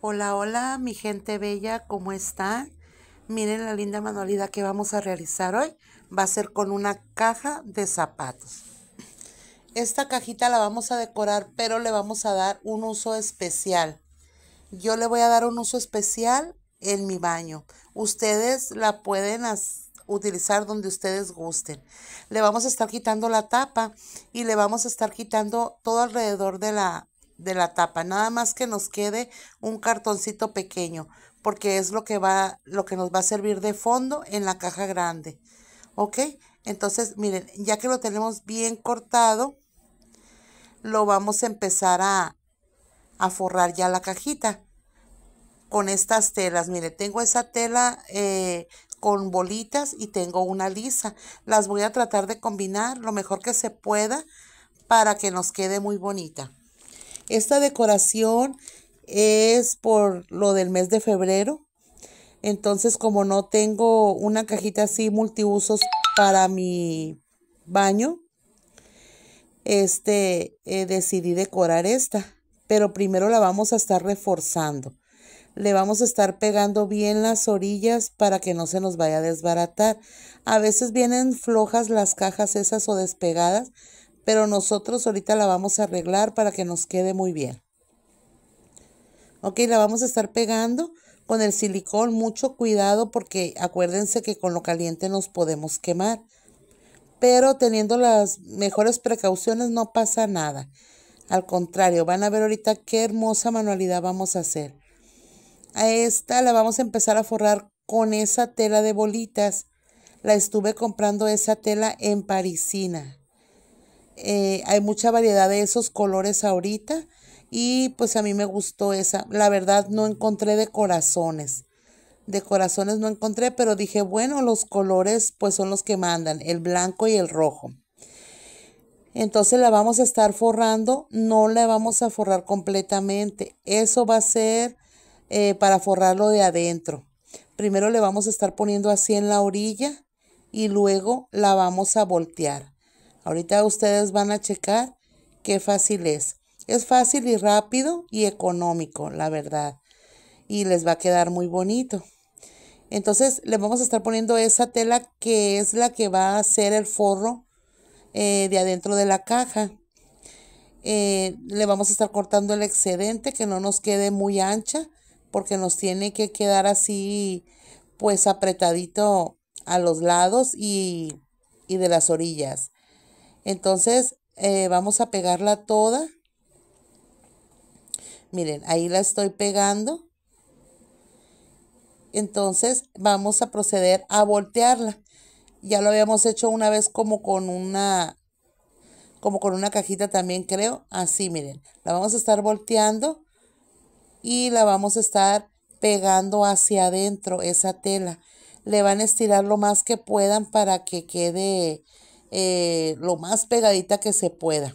Hola, hola, mi gente bella, ¿cómo están? Miren la linda manualidad que vamos a realizar hoy. Va a ser con una caja de zapatos. Esta cajita la vamos a decorar, pero le vamos a dar un uso especial. Yo le voy a dar un uso especial en mi baño. Ustedes la pueden utilizar donde ustedes gusten. Le vamos a estar quitando la tapa y le vamos a estar quitando todo alrededor de la, de la tapa, nada más que nos quede un cartoncito pequeño, porque es lo que va, lo que nos va a servir de fondo en la caja grande. ¿Ok? Entonces, miren, ya que lo tenemos bien cortado, lo vamos a empezar a, forrar ya la cajita con estas telas. Miren, tengo esa tela eh, con bolitas y tengo una lisa. Las voy a tratar de combinar lo mejor que se pueda para que nos quede muy bonita. Esta decoración es por lo del mes de febrero. Entonces, como no tengo una cajita así multiusos para mi baño, este, eh, decidí decorar esta. Pero primero la vamos a estar reforzando. Le vamos a estar pegando bien las orillas para que no se nos vaya a desbaratar. A veces vienen flojas las cajas esas o despegadas, pero nosotros ahorita la vamos a arreglar para que nos quede muy bien. Ok, la vamos a estar pegando con el silicón, mucho cuidado porque acuérdense que con lo caliente nos podemos quemar. Pero teniendo las mejores precauciones no pasa nada. Al contrario, van a ver ahorita qué hermosa manualidad vamos a hacer. A esta la vamos a empezar a forrar con esa tela de bolitas. La estuve comprando esa tela en Parisina. Eh, hay mucha variedad de esos colores ahorita y pues a mí me gustó esa. La verdad no encontré de corazones. De corazones no encontré, pero dije, bueno, los colores pues son los que mandan, el blanco y el rojo. Entonces la vamos a estar forrando, no la vamos a forrar completamente. Eso va a ser eh, para forrarlo de adentro. Primero le vamos a estar poniendo así en la orilla y luego la vamos a voltear. Ahorita ustedes van a checar qué fácil es. Es fácil y rápido y económico, la verdad. Y les va a quedar muy bonito. Entonces le vamos a estar poniendo esa tela que es la que va a hacer el forro eh, de adentro de la caja. Eh, le vamos a estar cortando el excedente que no nos quede muy ancha porque nos tiene que quedar así pues apretadito a los lados y, y de las orillas. Entonces eh, vamos a pegarla toda. Miren, ahí la estoy pegando. Entonces vamos a proceder a voltearla. Ya lo habíamos hecho una vez como con una, como con una cajita también creo. Así, miren, la vamos a estar volteando y la vamos a estar pegando hacia adentro esa tela. Le van a estirar lo más que puedan para que quede eh, lo más pegadita que se pueda.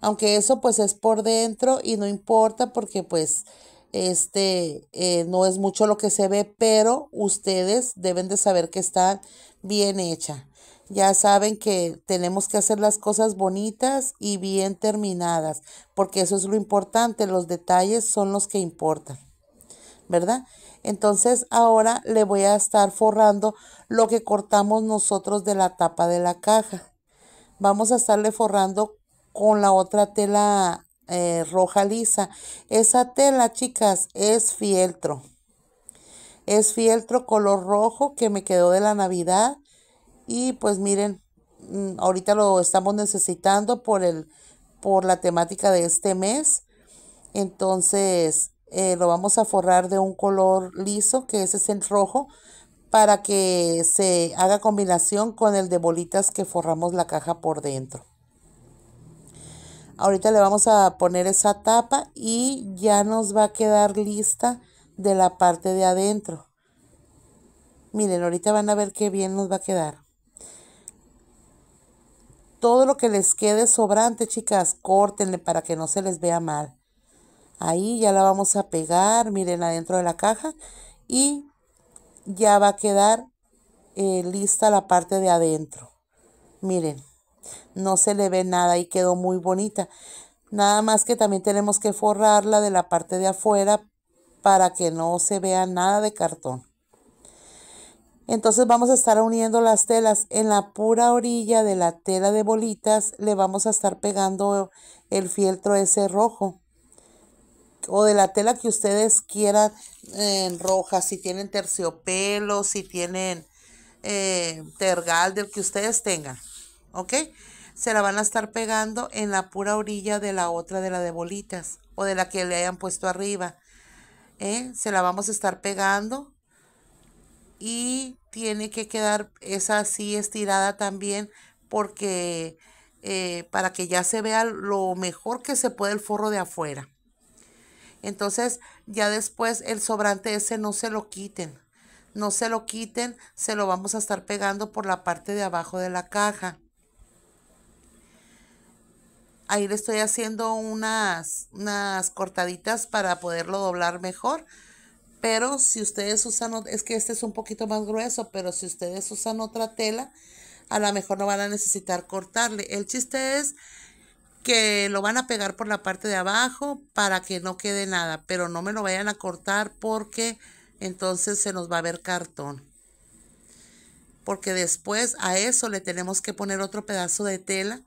Aunque eso pues es por dentro y no importa porque pues este eh, no es mucho lo que se ve, pero ustedes deben de saber que está bien hecha. Ya saben que tenemos que hacer las cosas bonitas y bien terminadas, porque eso es lo importante, los detalles son los que importan, ¿verdad? Entonces ahora le voy a estar forrando lo que cortamos nosotros de la tapa de la caja. Vamos a estarle forrando con la otra tela eh, roja lisa. Esa tela, chicas, es fieltro. Es fieltro color rojo que me quedó de la Navidad. Y pues miren, mm, ahorita lo estamos necesitando por, el, por la temática de este mes. Entonces, eh, lo vamos a forrar de un color liso, que ese es el rojo, para que se haga combinación con el de bolitas que forramos la caja por dentro. Ahorita le vamos a poner esa tapa y ya nos va a quedar lista de la parte de adentro. Miren, ahorita van a ver qué bien nos va a quedar. Todo lo que les quede sobrante, chicas, córtenle para que no se les vea mal. Ahí ya la vamos a pegar, miren, adentro de la caja. Y ya va a quedar eh, lista la parte de adentro. Miren, no se le ve nada y quedó muy bonita. Nada más que también tenemos que forrarla de la parte de afuera para que no se vea nada de cartón. Entonces vamos a estar uniendo las telas. En la pura orilla de la tela de bolitas le vamos a estar pegando el fieltro ese rojo o de la tela que ustedes quieran en eh, roja, si tienen terciopelo, si tienen eh, tergal, del que ustedes tengan, ¿ok? Se la van a estar pegando en la pura orilla de la otra de la de bolitas o de la que le hayan puesto arriba. ¿eh? Se la vamos a estar pegando y tiene que quedar esa así estirada también porque eh, para que ya se vea lo mejor que se puede el forro de afuera. Entonces, ya después el sobrante ese no se lo quiten. No se lo quiten, se lo vamos a estar pegando por la parte de abajo de la caja. Ahí le estoy haciendo unas, unas cortaditas para poderlo doblar mejor. Pero si ustedes usan, es que este es un poquito más grueso, pero si ustedes usan otra tela, a lo mejor no van a necesitar cortarle. El chiste es que lo van a pegar por la parte de abajo para que no quede nada, pero no me lo vayan a cortar porque entonces se nos va a ver cartón. Porque después a eso le tenemos que poner otro pedazo de tela.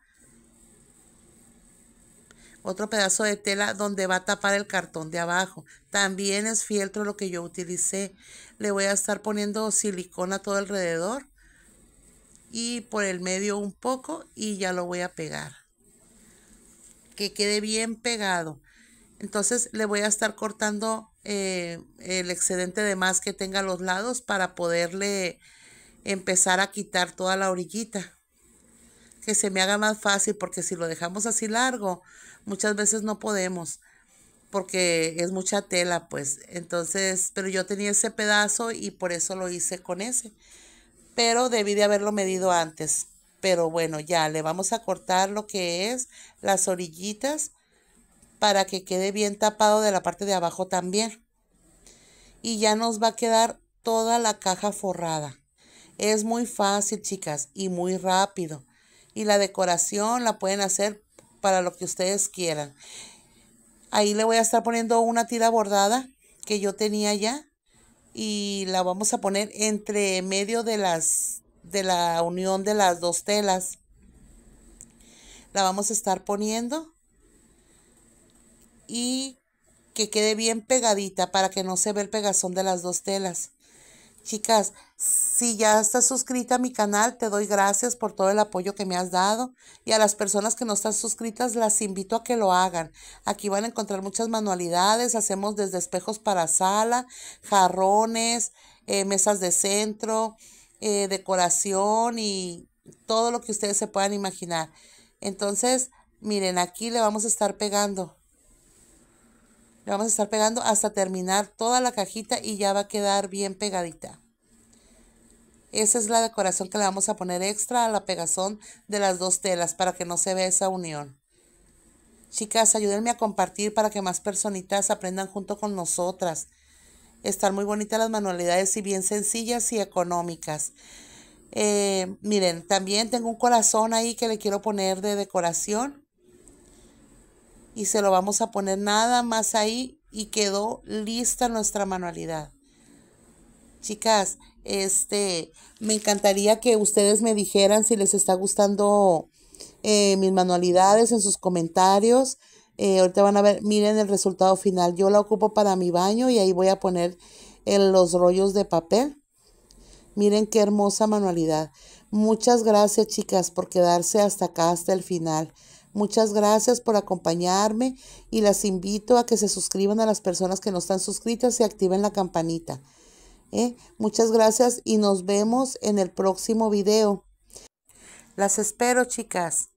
Otro pedazo de tela donde va a tapar el cartón de abajo. También es fieltro lo que yo utilicé. Le voy a estar poniendo silicona todo alrededor. Y por el medio un poco y ya lo voy a pegar que quede bien pegado. Entonces le voy a estar cortando eh, el excedente de más que tenga los lados para poderle empezar a quitar toda la orillita. Que se me haga más fácil porque si lo dejamos así largo, muchas veces no podemos porque es mucha tela, pues. Entonces, pero yo tenía ese pedazo y por eso lo hice con ese. Pero debí de haberlo medido antes. Pero bueno, ya le vamos a cortar lo que es las orillitas para que quede bien tapado de la parte de abajo también. Y ya nos va a quedar toda la caja forrada. Es muy fácil, chicas, y muy rápido. Y la decoración la pueden hacer para lo que ustedes quieran. Ahí le voy a estar poniendo una tira bordada que yo tenía ya y la vamos a poner entre medio de las de la unión de las dos telas. La vamos a estar poniendo y que quede bien pegadita para que no se ve el pegazón de las dos telas. Chicas, si ya estás suscrita a mi canal, te doy gracias por todo el apoyo que me has dado. Y a las personas que no están suscritas, las invito a que lo hagan. Aquí van a encontrar muchas manualidades. Hacemos desde espejos para sala, jarrones, eh, mesas de centro, eh, decoración y todo lo que ustedes se puedan imaginar. Entonces, miren, aquí le vamos a estar pegando. Le vamos a estar pegando hasta terminar toda la cajita y ya va a quedar bien pegadita. Esa es la decoración que le vamos a poner extra a la pegazón de las dos telas para que no se vea esa unión. Chicas, ayúdenme a compartir para que más personitas aprendan junto con nosotras. Están muy bonitas las manualidades y bien sencillas y económicas. Eh, miren, también tengo un corazón ahí que le quiero poner de decoración. Y se lo vamos a poner nada más ahí y quedó lista nuestra manualidad. Chicas, este, me encantaría que ustedes me dijeran si les está gustando eh, mis manualidades en sus comentarios. Eh, ahorita van a ver, miren el resultado final. Yo la ocupo para mi baño y ahí voy a poner en los rollos de papel. Miren qué hermosa manualidad. Muchas gracias chicas por quedarse hasta acá, hasta el final. Muchas gracias por acompañarme y las invito a que se suscriban a las personas que no están suscritas y activen la campanita. ¿Eh? Muchas gracias y nos vemos en el próximo video. Las espero chicas.